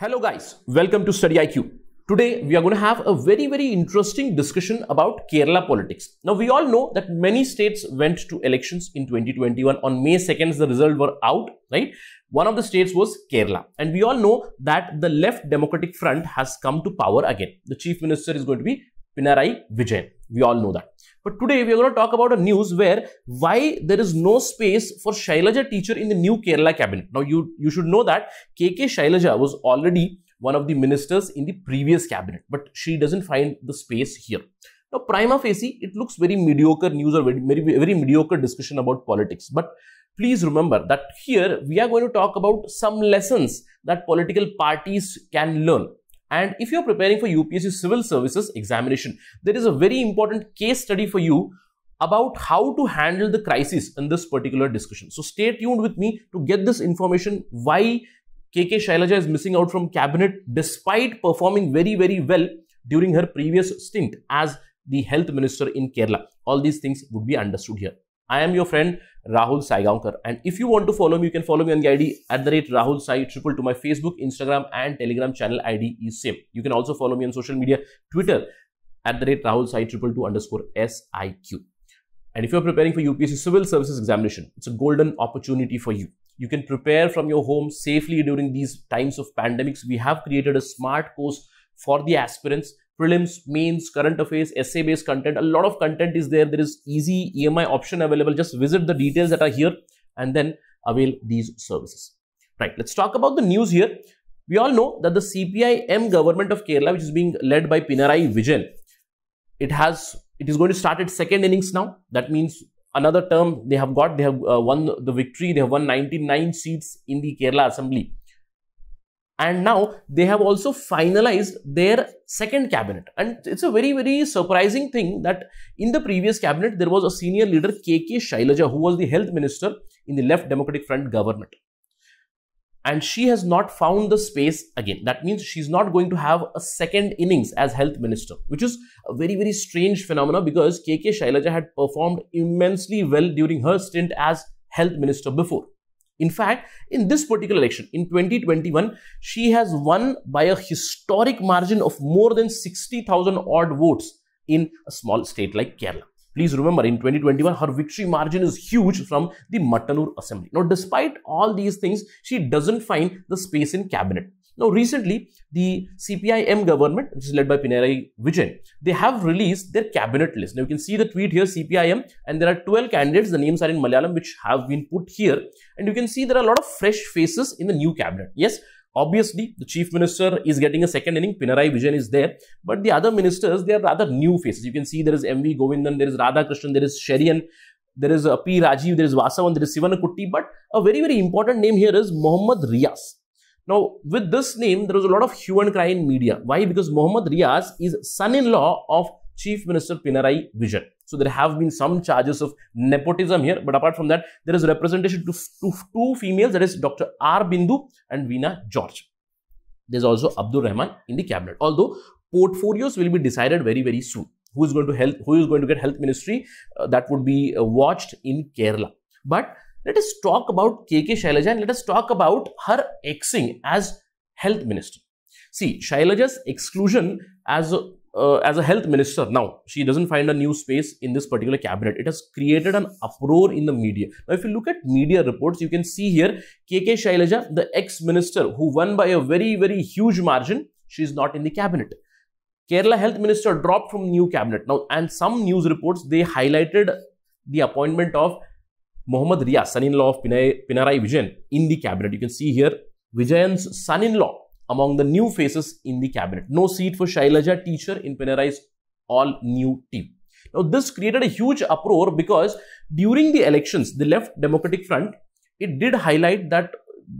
Hello guys, welcome to Study IQ. Today we are going to have a very very interesting discussion about Kerala politics. Now we all know that many states went to elections in 2021. On May 2nd the results were out, right? One of the states was Kerala and we all know that the left democratic front has come to power again. The chief minister is going to be Pinarayi Vijayan. We all know that. But today we are going to talk about a news where why there is no space for Shailaja teacher in the new Kerala cabinet. Now you, you should know that KK Shailaja was already one of the ministers in the previous cabinet, but she doesn't find the space here. Now, prima facie, it looks very mediocre news or very, very, very mediocre discussion about politics. But please remember that here we are going to talk about some lessons that political parties can learn and if you're preparing for UPSC Civil Services examination, there is a very important case study for you about how to handle the crisis in this particular discussion. So stay tuned with me to get this information why KK Shailaja is missing out from cabinet despite performing very, very well during her previous stint as the health minister in Kerala. All these things would be understood here. I am your friend Rahul Saigaonkar. And if you want to follow me, you can follow me on the ID at the rate Rahul Sai triple to my Facebook, Instagram, and Telegram channel ID is same. You can also follow me on social media, Twitter at the rate Rahul Sai triple two underscore SIQ. And if you're preparing for UPSC Civil Services examination, it's a golden opportunity for you. You can prepare from your home safely during these times of pandemics. We have created a smart course for the aspirants prelims, mains, current affairs, essay-based content. A lot of content is there. There is easy EMI option available. Just visit the details that are here and then avail these services. Right, let's talk about the news here. We all know that the CPI(M) government of Kerala, which is being led by Pinarayi Vijayan, it has it is going to start its second innings now. That means another term they have got. They have uh, won the victory. They have won 99 seats in the Kerala Assembly and now they have also finalized their second cabinet and it's a very very surprising thing that in the previous cabinet there was a senior leader kk shailaja who was the health minister in the left democratic front government and she has not found the space again that means she's not going to have a second innings as health minister which is a very very strange phenomenon because kk shailaja had performed immensely well during her stint as health minister before in fact, in this particular election, in 2021, she has won by a historic margin of more than 60,000 odd votes in a small state like Kerala. Please remember, in 2021, her victory margin is huge from the Mattanur assembly. Now, despite all these things, she doesn't find the space in cabinet. Now, recently, the CPIM government, which is led by Pinarayi Vijay, they have released their cabinet list. Now, you can see the tweet here, CPIM, and there are 12 candidates. The names are in Malayalam, which have been put here. And you can see there are a lot of fresh faces in the new cabinet. Yes, obviously, the chief minister is getting a second inning. Pinarayi Vijay is there. But the other ministers, they are rather new faces. You can see there is MV Govindan, there is Radha Krishnan, there is Sherian, there is uh, P. Rajiv, there is Vasavan, there is Sivanakutty, but a very, very important name here is Mohammad Riyas. Now, with this name, there was a lot of hue and cry in media. Why? Because Mohammad Riaz is son-in-law of Chief Minister Pinarayi Vision. So there have been some charges of nepotism here, but apart from that, there is representation to, to two females, that is Dr. R. Bindu and Veena George. There's also Abdul Rahman in the cabinet. Although portfolios will be decided very, very soon. Who is going to help? Who is going to get health ministry? Uh, that would be uh, watched in Kerala. But let us talk about KK Shailaja and let us talk about her exing as health minister. See, Shailaja's exclusion as a, uh, as a health minister now, she doesn't find a new space in this particular cabinet. It has created an uproar in the media. Now, if you look at media reports, you can see here KK Shailaja, the ex-minister who won by a very, very huge margin, she is not in the cabinet. Kerala health minister dropped from new cabinet. Now, and some news reports, they highlighted the appointment of Mohammad Ria, son-in-law of Pinarayi Vijayan, in the cabinet. You can see here Vijayan's son-in-law among the new faces in the cabinet. No seat for Shailaja, teacher in Pinarayi's all-new team. Now, this created a huge uproar because during the elections, the left Democratic Front, it did highlight that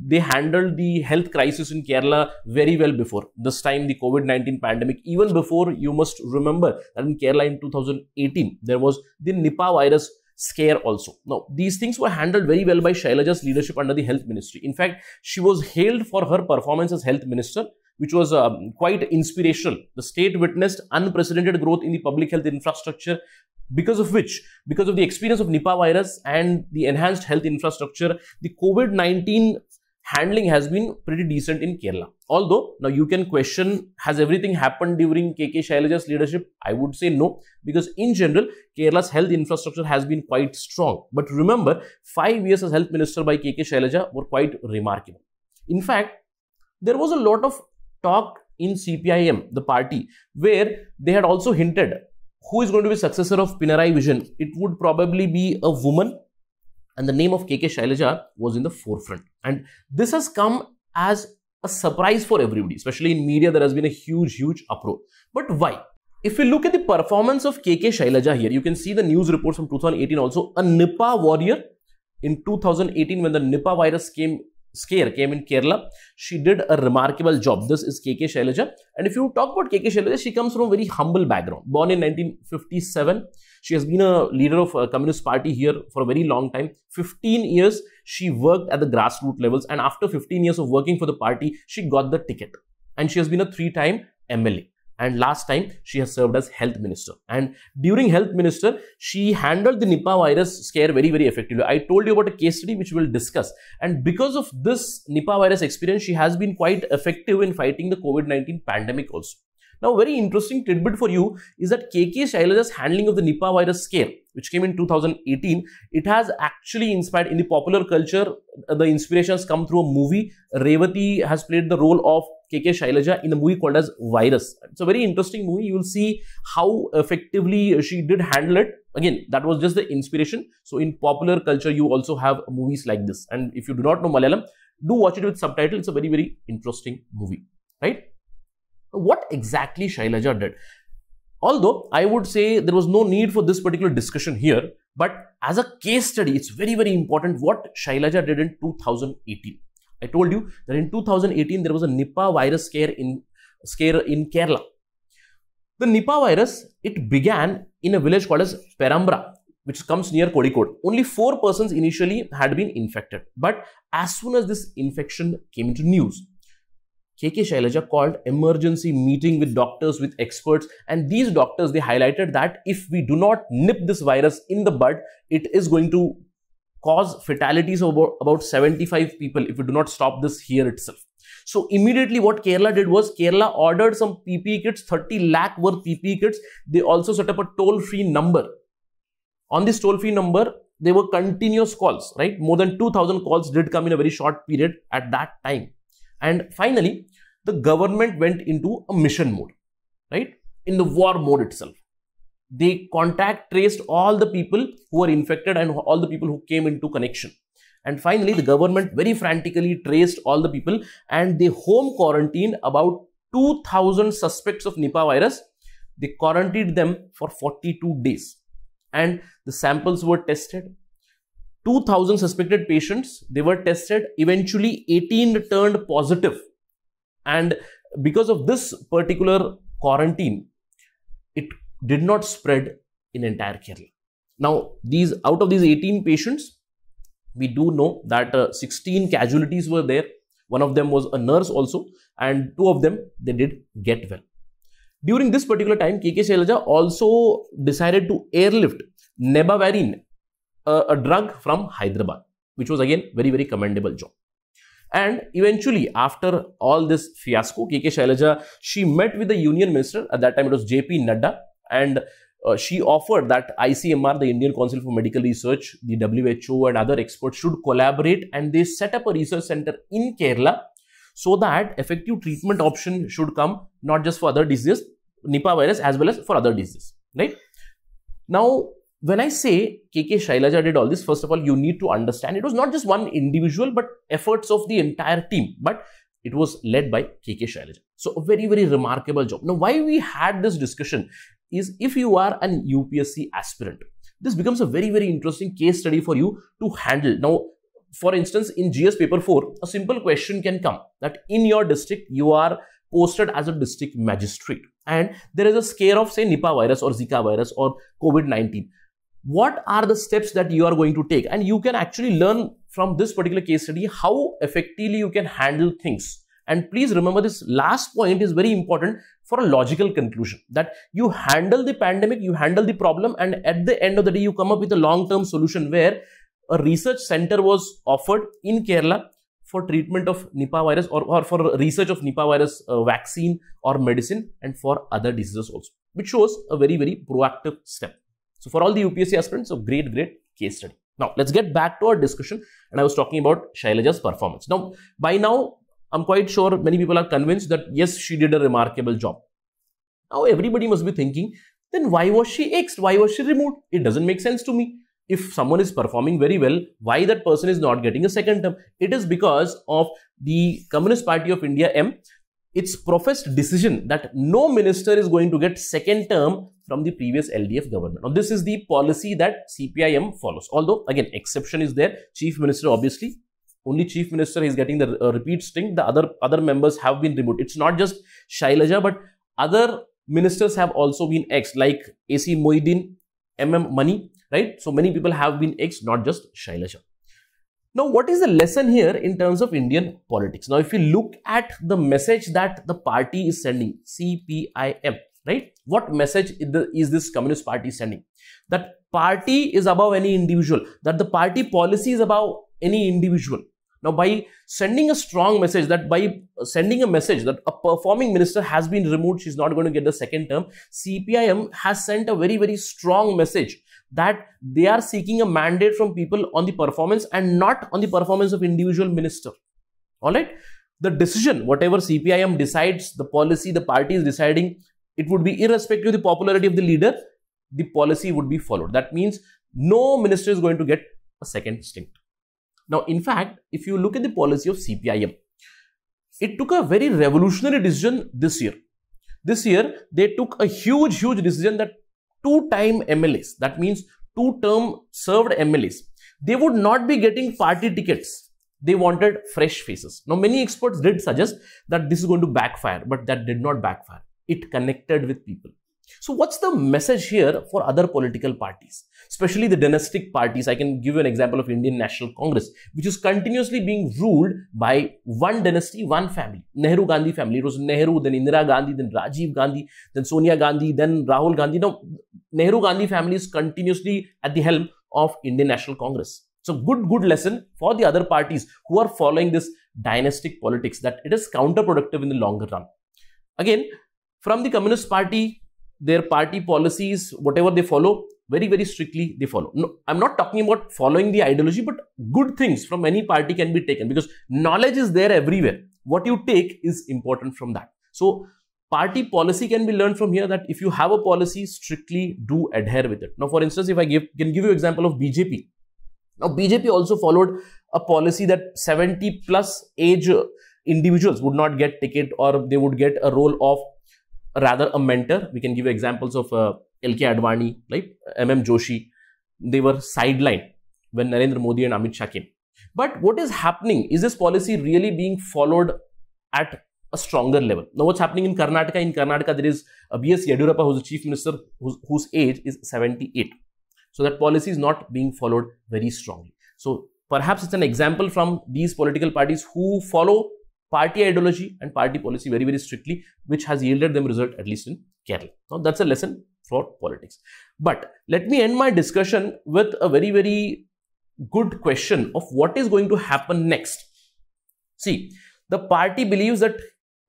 they handled the health crisis in Kerala very well before. This time, the COVID 19 pandemic, even before, you must remember that in Kerala in 2018, there was the Nipah virus scare also. Now, these things were handled very well by Shailaja's leadership under the health ministry. In fact, she was hailed for her performance as health minister, which was um, quite inspirational. The state witnessed unprecedented growth in the public health infrastructure, because of which, because of the experience of Nipah virus and the enhanced health infrastructure, the COVID-19 handling has been pretty decent in Kerala. Although, now you can question, has everything happened during KK Shailaja's leadership? I would say no, because in general, Kerala's health infrastructure has been quite strong. But remember, five years as health minister by KK Shailaja were quite remarkable. In fact, there was a lot of talk in CPIM, the party, where they had also hinted who is going to be successor of Pinarayi Vision. It would probably be a woman and the name of KK Shailaja was in the forefront. And this has come as a surprise for everybody, especially in media, there has been a huge, huge uproar. But why? If we look at the performance of KK Shailaja here, you can see the news reports from 2018 also. A Nipah warrior in 2018 when the Nipah virus came scare came in Kerala. She did a remarkable job. This is KK Shailaja. And if you talk about KK Shailaja, she comes from a very humble background. Born in 1957, she has been a leader of a Communist Party here for a very long time. 15 years she worked at the grassroots levels and after 15 years of working for the party, she got the ticket. And she has been a three-time MLA and last time she has served as health minister and during health minister she handled the nipah virus scare very very effectively i told you about a case study which we'll discuss and because of this nipah virus experience she has been quite effective in fighting the covid-19 pandemic also now, very interesting tidbit for you is that KK Shailaja's handling of the Nipah virus scare, which came in 2018, it has actually inspired in the popular culture. Uh, the inspiration has come through a movie. Revati has played the role of KK Shailaja in a movie called as Virus. It's a very interesting movie. You will see how effectively she did handle it. Again, that was just the inspiration. So in popular culture, you also have movies like this. And if you do not know Malayalam, do watch it with subtitles. It's a very, very interesting movie, right? what exactly Shailaja did. Although I would say there was no need for this particular discussion here, but as a case study, it's very, very important what Shailaja did in 2018. I told you that in 2018, there was a Nipah virus scare in, scare in Kerala. The Nipah virus, it began in a village called as Perambra, which comes near Kodikod. Only four persons initially had been infected. But as soon as this infection came into news, KK Shailaja called emergency meeting with doctors, with experts, and these doctors they highlighted that if we do not nip this virus in the bud, it is going to cause fatalities of about, about 75 people if we do not stop this here itself. So immediately what Kerala did was Kerala ordered some PPE kits, 30 lakh worth PPE kits. They also set up a toll-free number. On this toll-free number, there were continuous calls, right? More than 2000 calls did come in a very short period at that time. And finally, the government went into a mission mode, right? In the war mode itself. They contact traced all the people who were infected and all the people who came into connection. And finally, the government very frantically traced all the people and they home quarantined about 2000 suspects of Nipah virus. They quarantined them for 42 days. And the samples were tested 2000 suspected patients they were tested eventually 18 turned positive and because of this particular quarantine it did not spread in entire kerala now these out of these 18 patients we do know that uh, 16 casualties were there one of them was a nurse also and two of them they did get well during this particular time kk shailaja also decided to airlift nebavarine uh, a drug from Hyderabad, which was again very, very commendable job. And eventually, after all this fiasco, KK Shailaja, she met with the union minister. At that time, it was JP Nadda. And uh, she offered that ICMR, the Indian Council for Medical Research, the WHO, and other experts should collaborate and they set up a research center in Kerala so that effective treatment option should come not just for other diseases, Nipah virus, as well as for other diseases. Right now, when I say KK Shailaja did all this, first of all, you need to understand it was not just one individual, but efforts of the entire team. But it was led by KK Shailaja. So a very, very remarkable job. Now, why we had this discussion is if you are an UPSC aspirant, this becomes a very, very interesting case study for you to handle. Now, for instance, in GS paper 4, a simple question can come that in your district, you are posted as a district magistrate and there is a scare of say Nipah virus or Zika virus or COVID-19 what are the steps that you are going to take and you can actually learn from this particular case study how effectively you can handle things and please remember this last point is very important for a logical conclusion that you handle the pandemic you handle the problem and at the end of the day you come up with a long term solution where a research center was offered in kerala for treatment of Nipah virus or, or for research of Nipah virus uh, vaccine or medicine and for other diseases also, which shows a very, very proactive step. So for all the UPSC aspirants, so great, great case study. Now, let's get back to our discussion. And I was talking about Shailaja's performance. Now, by now, I'm quite sure many people are convinced that yes, she did a remarkable job. Now, everybody must be thinking, then why was she axed? Why was she removed? It doesn't make sense to me. If someone is performing very well, why that person is not getting a second term? It is because of the Communist Party of India, M, its professed decision that no minister is going to get second term from the previous LDF government. Now, this is the policy that CPIM follows. Although, again, exception is there. Chief Minister, obviously, only Chief Minister is getting the uh, repeat string. The other, other members have been removed. It's not just Shailaja, but other ministers have also been ex, like AC Moideen, MM Money, right? So, many people have been ex, not just Shailaja. Now, what is the lesson here in terms of Indian politics? Now, if you look at the message that the party is sending, CPIM, right? What message is this Communist Party sending? That party is above any individual, that the party policy is above any individual. Now, by sending a strong message that by sending a message that a performing minister has been removed, she's not going to get the second term, CPIM has sent a very, very strong message that they are seeking a mandate from people on the performance and not on the performance of individual minister. All right. The decision, whatever CPIM decides, the policy the party is deciding, it would be irrespective of the popularity of the leader, the policy would be followed. That means no minister is going to get a second stint. Now, in fact, if you look at the policy of CPIM, it took a very revolutionary decision this year. This year, they took a huge, huge decision that two-time MLAs, that means two-term served MLAs, they would not be getting party tickets. They wanted fresh faces. Now, many experts did suggest that this is going to backfire, but that did not backfire. It connected with people. So what's the message here for other political parties, especially the dynastic parties? I can give you an example of Indian National Congress, which is continuously being ruled by one dynasty, one family. Nehru Gandhi family. It was Nehru, then Indira Gandhi, then Rajiv Gandhi, then Sonia Gandhi, then Rahul Gandhi. Now, Nehru Gandhi family is continuously at the helm of Indian National Congress. So good, good lesson for the other parties who are following this dynastic politics that it is counterproductive in the longer run. Again, from the Communist Party their party policies, whatever they follow, very, very strictly they follow. No, I'm not talking about following the ideology, but good things from any party can be taken because knowledge is there everywhere. What you take is important from that. So party policy can be learned from here that if you have a policy, strictly do adhere with it. Now, for instance, if I give, can give you example of BJP. Now, BJP also followed a policy that 70 plus age individuals would not get ticket or they would get a role of rather a mentor. We can give examples of uh, LK Advani, right? MM Joshi. They were sidelined when Narendra Modi and Amit Shah came. But what is happening? Is this policy really being followed at a stronger level? Now, what's happening in Karnataka? In Karnataka, there is a uh, B.S. Yadurappa, who's the chief minister, whose age is 78. So that policy is not being followed very strongly. So perhaps it's an example from these political parties who follow party ideology and party policy very, very strictly, which has yielded them result at least in Kerala. Now, that's a lesson for politics. But let me end my discussion with a very, very good question of what is going to happen next. See, the party believes that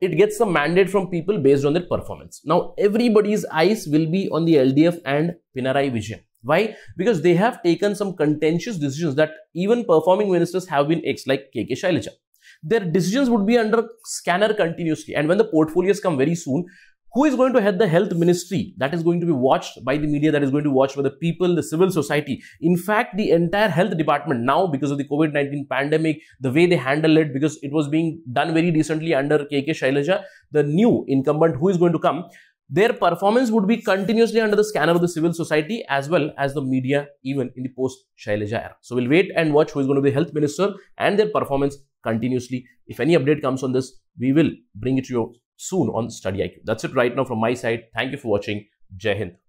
it gets a mandate from people based on their performance. Now, everybody's eyes will be on the LDF and Pinarayi Vision. Why? Because they have taken some contentious decisions that even performing ministers have been ex, like KK Shailaja their decisions would be under scanner continuously. And when the portfolios come very soon, who is going to head the health ministry? That is going to be watched by the media, that is going to be watched by the people, the civil society. In fact, the entire health department now, because of the COVID 19 pandemic, the way they handle it, because it was being done very recently under KK Shailaja, the new incumbent who is going to come, their performance would be continuously under the scanner of the civil society as well as the media even in the post Shailaja era. So we'll wait and watch who is going to be health minister and their performance continuously. If any update comes on this, we will bring it to you soon on Study IQ. That's it right now from my side. Thank you for watching. Jai Hind.